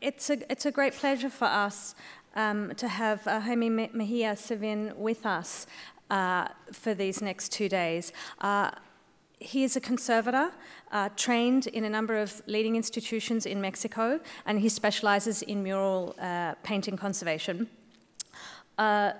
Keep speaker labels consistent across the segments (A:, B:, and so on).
A: it's, a, it's a great pleasure for us um, to have uh, Homi Mejia Sevin with us uh, for these next two days. Uh, he is a conservator uh, trained in a number of leading institutions in Mexico, and he specializes in mural uh, painting conservation. Uh,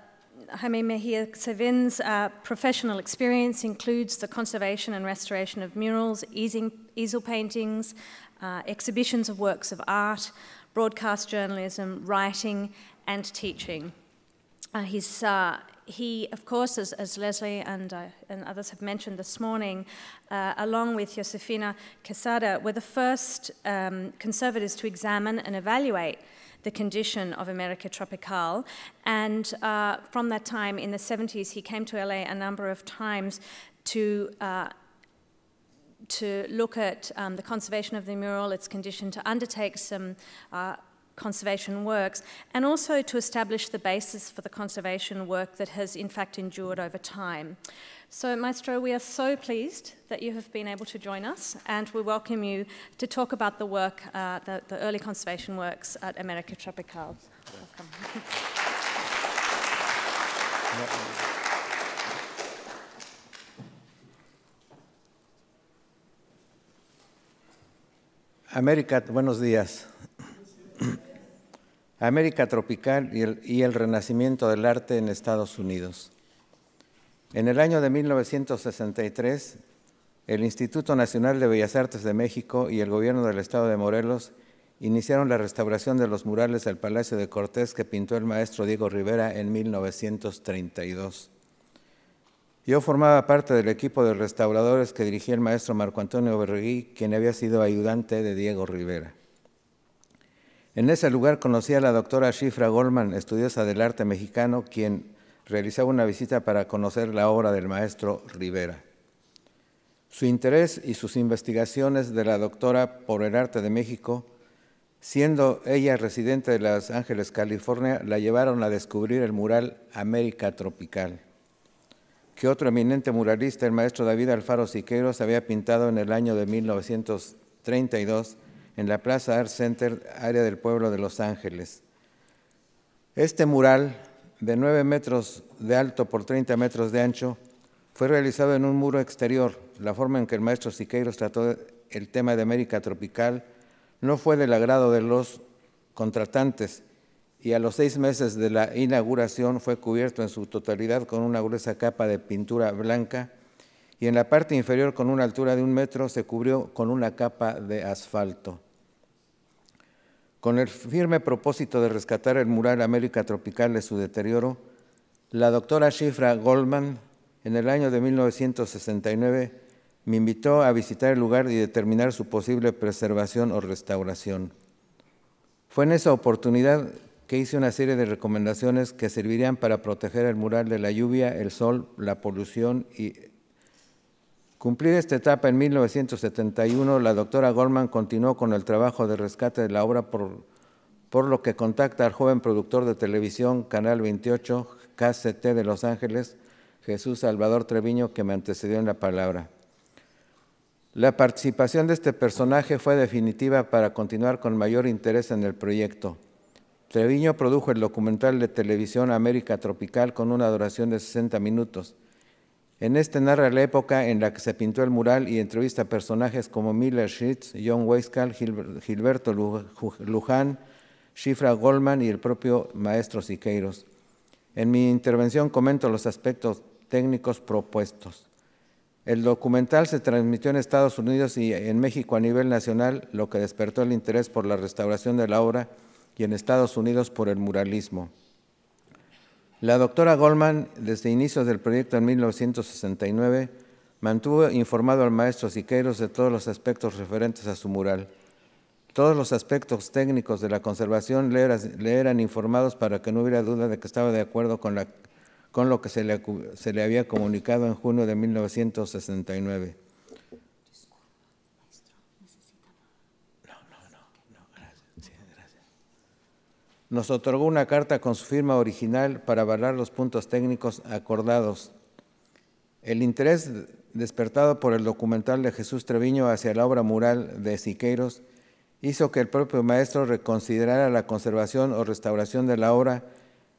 A: Jaime Mejia Sevin's uh, professional experience includes the conservation and restoration of murals, easing, easel paintings, uh, exhibitions of works of art, broadcast journalism, writing, and teaching. Uh, he's, uh, he, of course, as, as Leslie and, uh, and, others have mentioned this morning, uh, along with Josefina Quesada, were the first um, conservatives to examine and evaluate the condition of America Tropical. And uh, from that time, in the 70s, he came to LA a number of times to uh, to look at um, the conservation of the mural, its condition, to undertake some uh, conservation works, and also to establish the basis for the conservation work that has in fact endured over time. So Maestro, we are so pleased that you have been able to join us, and we welcome you to talk about the work, uh, the, the, early conservation works at America Tropical. Welcome.
B: América, buenos días. América tropical y el, renacimiento del arte en Estados Unidos. En el año de 1963, el Instituto Nacional de Bellas Artes de México y el gobierno del estado de Morelos iniciaron la restauración de los murales del Palacio de Cortés que pintó el maestro Diego Rivera en 1932. Yo formaba parte del equipo de restauradores que dirigía el maestro Marco Antonio Berregui, quien había sido ayudante de Diego Rivera. En ese lugar conocí a la doctora Shifra Goldman, estudiosa del arte mexicano, quien realizaba una visita para conocer la obra del maestro Rivera. Su interés y sus investigaciones de la doctora por el arte de México, siendo ella residente de Los Ángeles, California, la llevaron a descubrir el mural América Tropical que otro eminente muralista, el maestro David Alfaro Siqueiros, había pintado en el año de 1932 en la Plaza Art Center, área del pueblo de Los Ángeles. Este mural, de 9 metros de alto por 30 metros de ancho, fue realizado en un muro exterior. La forma en que el maestro Siqueiros trató el tema de América tropical no fue del agrado de los contratantes, y a los seis meses de la inauguración fue cubierto en su totalidad con una gruesa capa de pintura blanca y en la parte inferior con una altura de un metro se cubrió con una capa de asfalto. Con el firme propósito de rescatar el mural América Tropical de su deterioro, la doctora Shifra Goldman, en el año de 1969, me invitó a visitar el lugar y determinar su posible preservación o restauración. Fue en esa oportunidad que hice una serie de recomendaciones que servirían para proteger el mural de la lluvia, el sol, la polución y... cumplir esta etapa en 1971, la doctora Goldman continuó con el trabajo de rescate de la obra por lo que contacta al joven productor de televisión Canal 28, KCT de Los Ángeles, Jesús Salvador Treviño, que me antecedió en la palabra. La participación de este personaje fue definitiva para continuar con mayor interés en el proyecto. Treviño produjo el documental de televisión América Tropical con una duración de 60 minutos. En este narra la época en la que se pintó el mural y entrevista a personajes como Miller Schitz, John Weiscal, Gilberto Luján, Shifra Goldman y el propio maestro Siqueiros. En mi intervención comento los aspectos técnicos propuestos. El documental se transmitió en Estados Unidos y en México a nivel nacional, lo que despertó el interés por la restauración de la obra en Estados Unidos por el muralismo. La doctora Goldman, desde inicios del proyecto en 1969, mantuvo informado al maestro Siqueiros de todos los aspectos referentes a su mural. Todos los aspectos técnicos de la conservación le, eran, informados para que no hubiera duda de que estaba de acuerdo con, lo que se le, se le había comunicado en junio de 1969. nos otorgó una carta con su firma original para avalar los puntos técnicos acordados. El interés despertado por el documental de Jesús Treviño hacia la obra mural de Siqueiros hizo que el propio maestro reconsiderara la conservación o restauración de la obra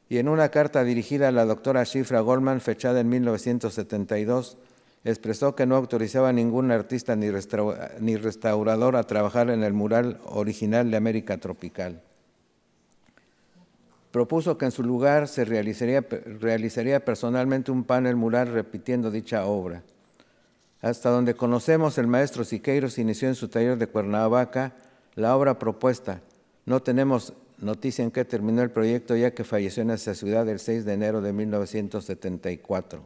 B: y en una carta dirigida a la doctora Shifra Goldman fechada en 1972 expresó que no autorizaba a ningún artista ni, restaurador a trabajar en el mural original de América Tropical propuso que en su lugar se realizaría, personalmente un panel mural repitiendo dicha obra. Hasta donde conocemos, el maestro Siqueiros inició en su taller de Cuernavaca la obra propuesta. No tenemos noticia en qué terminó el proyecto ya que falleció en esa ciudad el 6 de enero de 1974.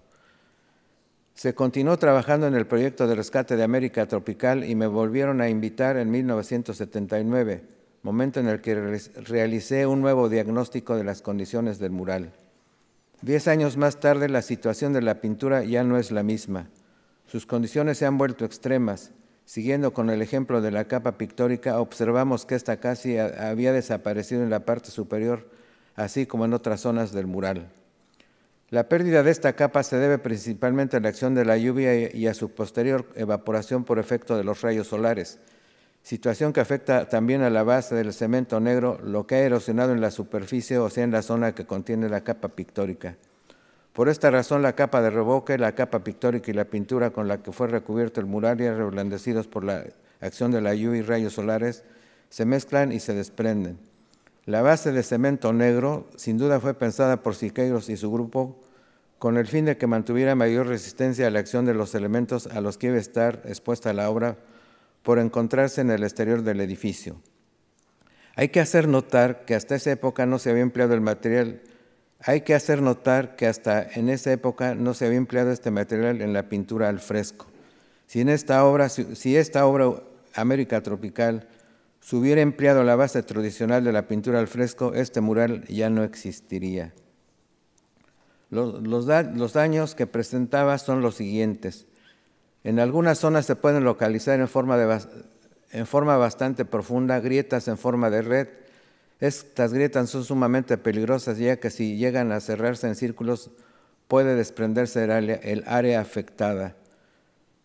B: Se continuó trabajando en el proyecto de rescate de América Tropical y me volvieron a invitar en 1979 momento en el que realicé un nuevo diagnóstico de las condiciones del mural. Diez años más tarde la situación de la pintura ya no es la misma. Sus condiciones se han vuelto extremas. Siguiendo con el ejemplo de la capa pictórica, observamos que esta casi había desaparecido en la parte superior, así como en otras zonas del mural. La pérdida de esta capa se debe principalmente a la acción de la lluvia y a su posterior evaporación por efecto de los rayos solares, situación que afecta también a la base del cemento negro, lo que ha erosionado en la superficie o sea en la zona que contiene la capa pictórica. Por esta razón, la capa de reboque, la capa pictórica y la pintura con la que fue recubierto el mural y reblandecidos por la acción de la lluvia y rayos solares se mezclan y se desprenden. La base de cemento negro sin duda fue pensada por Siqueiros y su grupo con el fin de que mantuviera mayor resistencia a la acción de los elementos a los que iba a estar expuesta la obra por encontrarse en el exterior del edificio. Hay que hacer notar que hasta esa época no se había empleado el material. Hay que hacer notar que hasta en esa época no se había empleado este material en la pintura al fresco. Si, en esta obra, si esta obra América Tropical se hubiera empleado la base tradicional de la pintura al fresco, este mural ya no existiría. los daños que presentaba son los siguientes. En algunas zonas se pueden localizar en forma, bastante profunda grietas en forma de red. Estas grietas son sumamente peligrosas ya que si llegan a cerrarse en círculos puede desprenderse el área, afectada.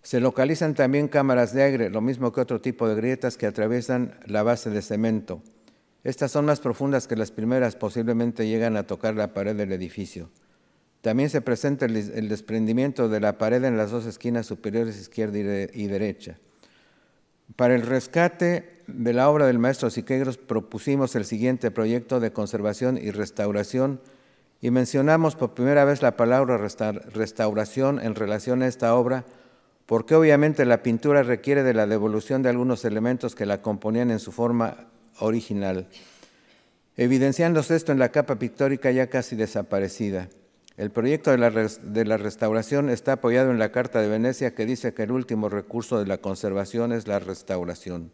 B: Se localizan también cámaras de aire, lo mismo que otro tipo de grietas que atraviesan la base de cemento. Estas son más profundas que las primeras, posiblemente llegan a tocar la pared del edificio. También se presenta el, desprendimiento de la pared en las dos esquinas superiores izquierda y, derecha. Para el rescate de la obra del maestro Siqueiros propusimos el siguiente proyecto de conservación y restauración y mencionamos por primera vez la palabra restauración en relación a esta obra porque obviamente la pintura requiere de la devolución de algunos elementos que la componían en su forma original, evidenciándose esto en la capa pictórica ya casi desaparecida. El proyecto de la, restauración está apoyado en la Carta de Venecia que dice que el último recurso de la conservación es la restauración.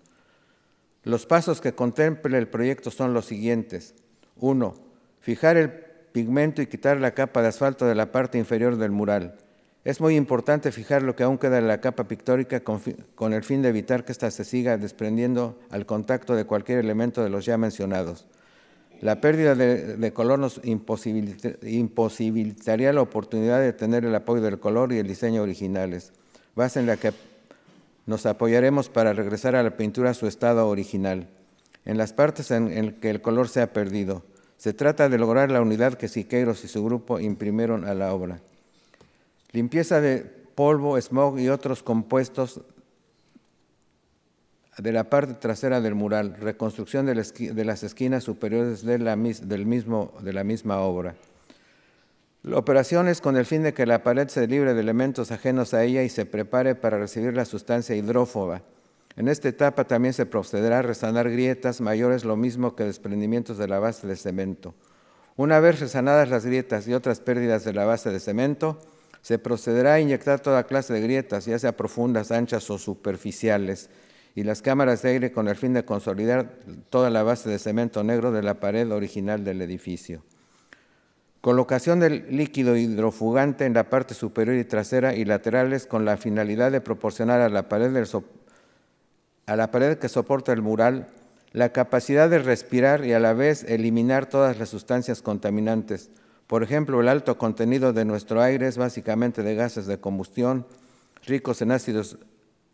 B: Los pasos que contempla el proyecto son los siguientes. Uno, Fijar el pigmento y quitar la capa de asfalto de la parte inferior del mural. Es muy importante fijar lo que aún queda de la capa pictórica con el fin de evitar que ésta se siga desprendiendo al contacto de cualquier elemento de los ya mencionados. La pérdida de, color nos imposibilitaría la oportunidad de tener el apoyo del color y el diseño originales, base en la que nos apoyaremos para regresar a la pintura a su estado original, en las partes en, en que el color se ha perdido. Se trata de lograr la unidad que Siqueiros y su grupo imprimieron a la obra. Limpieza de polvo, smog y otros compuestos de la parte trasera del mural, reconstrucción de, las esquinas superiores de la, del mismo, de la misma obra. Operaciones con el fin de que la pared se libre de elementos ajenos a ella y se prepare para recibir la sustancia hidrófoba. En esta etapa también se procederá a resanar grietas mayores, lo mismo que desprendimientos de la base de cemento. Una vez resanadas las grietas y otras pérdidas de la base de cemento, se procederá a inyectar toda clase de grietas, ya sea profundas, anchas o superficiales, y las cámaras de aire con el fin de consolidar toda la base de cemento negro de la pared original del edificio. Colocación del líquido hidrofugante en la parte superior y trasera y laterales con la finalidad de proporcionar a la pared, a la pared que soporta el mural la capacidad de respirar y a la vez eliminar todas las sustancias contaminantes. Por ejemplo, el alto contenido de nuestro aire es básicamente de gases de combustión, ricos en ácidos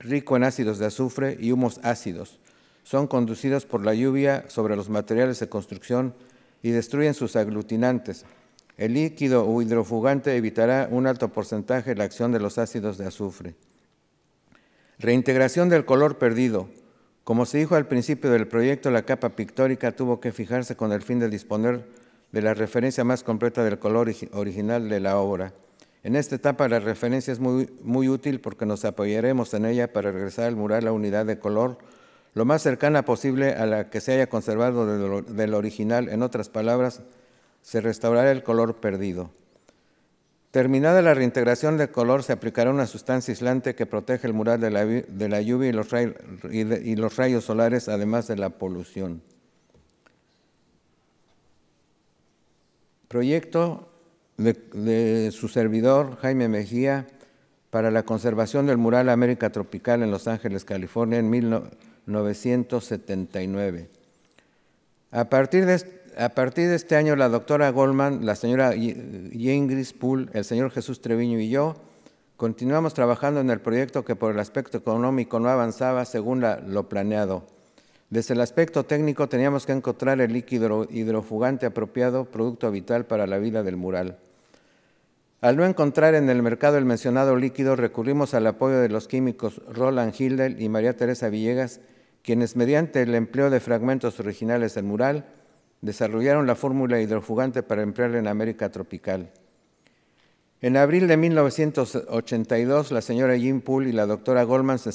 B: rico en ácidos de azufre y humos ácidos. Son conducidos por la lluvia sobre los materiales de construcción y destruyen sus aglutinantes. El líquido o hidrofugante evitará un alto porcentaje de la acción de los ácidos de azufre. Reintegración del color perdido. Como se dijo al principio del proyecto, la capa pictórica tuvo que fijarse con el fin de disponer de la referencia más completa del color original de la obra. En esta etapa la referencia es muy, muy útil porque nos apoyaremos en ella para regresar al mural a unidad de color lo más cercana posible a la que se haya conservado del, original. En otras palabras, se restaurará el color perdido. Terminada la reintegración de color, se aplicará una sustancia aislante que protege el mural de la, lluvia y los, y los, rayos solares, además de la polución. Proyecto de, su servidor, Jaime Mejía, para la conservación del mural América Tropical en Los Ángeles, California, en 1979. A partir de, a partir de este año, la doctora Goldman, la señora Ingris Poole, el señor Jesús Treviño y yo continuamos trabajando en el proyecto que por el aspecto económico no avanzaba según lo planeado. Desde el aspecto técnico teníamos que encontrar el líquido hidrofugante apropiado, producto vital para la vida del mural. Al no encontrar en el mercado el mencionado líquido, recurrimos al apoyo de los químicos Roland Hildel y María Teresa Villegas, quienes mediante el empleo de fragmentos originales del mural desarrollaron la fórmula hidrofugante para emplearla en América tropical. En abril de 1982, la señora Jim Poole y la doctora Goldman se,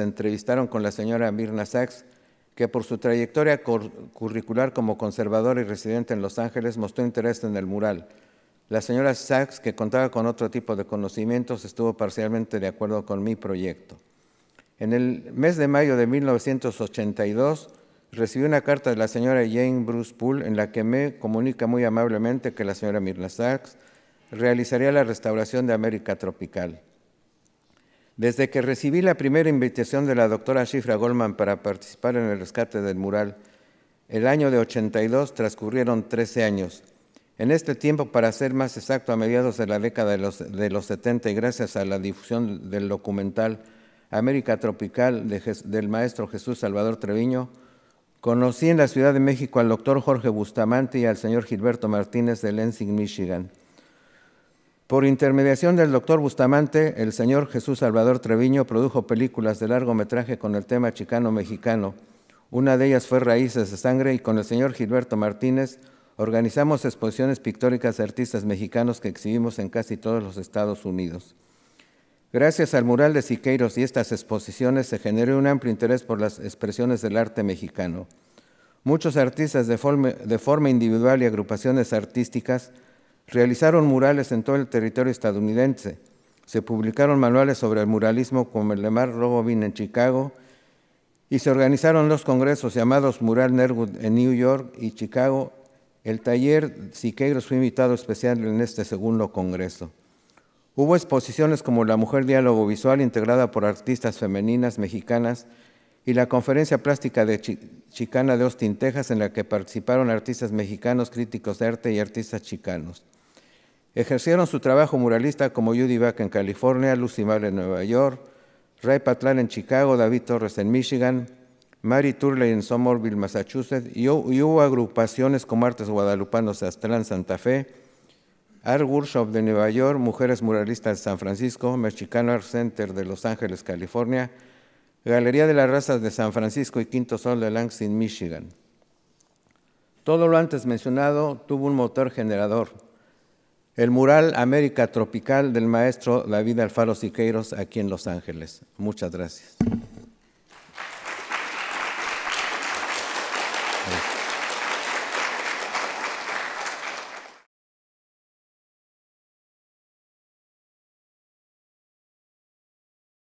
B: entrevistaron con la señora Mirna Sachs, que por su trayectoria curricular como conservadora y residente en Los Ángeles mostró interés en el mural – la señora Sachs, que contaba con otro tipo de conocimientos, estuvo parcialmente de acuerdo con mi proyecto. En el mes de mayo de 1982 recibí una carta de la señora Jane Bruce Poole en la que me comunica muy amablemente que la señora Mirna Sachs realizaría la restauración de América Tropical. Desde que recibí la primera invitación de la doctora Shifra Goldman para participar en el rescate del mural, el año de 82 transcurrieron 13 años en este tiempo, para ser más exacto, a mediados de la década de los, de 70 y gracias a la difusión del documental América Tropical del maestro Jesús Salvador Treviño, conocí en la Ciudad de México al doctor Jorge Bustamante y al señor Gilberto Martínez de Lansing, Michigan. Por intermediación del doctor Bustamante, el señor Jesús Salvador Treviño produjo películas de largometraje con el tema chicano-mexicano. Una de ellas fue Raíces de Sangre y con el señor Gilberto Martínez – Organizamos exposiciones pictóricas de artistas mexicanos que exhibimos en casi todos los Estados Unidos. Gracias al mural de Siqueiros y estas exposiciones se generó un amplio interés por las expresiones del arte mexicano. Muchos artistas de forma, individual y agrupaciones artísticas realizaron murales en todo el territorio estadounidense. Se publicaron manuales sobre el muralismo como el de Mar en Chicago y se organizaron los congresos llamados Mural Nerwood en New York y Chicago el taller Siqueiros fue invitado especial en este segundo congreso. Hubo exposiciones como La Mujer Diálogo Visual, integrada por artistas femeninas mexicanas, y la conferencia plástica de Chicana de Austin, Texas, en la que participaron artistas mexicanos, críticos de arte y artistas chicanos. Ejercieron su trabajo muralista como Judy Back en California, Lucy Mar en Nueva York, Ray Patlán en Chicago, David Torres en Michigan, Mary Turley en Somerville, Massachusetts, y, hubo agrupaciones como Artes Guadalupanos Aztlán, Santa Fe, Art Workshop de Nueva York, Mujeres Muralistas de San Francisco, Mexicano Art Center de Los Ángeles, California, Galería de las Razas de San Francisco y Quinto Sol de Lansing, Michigan. Todo lo antes mencionado tuvo un motor generador. El mural América Tropical del maestro David Alfaro Siqueiros aquí en Los Ángeles. Muchas gracias.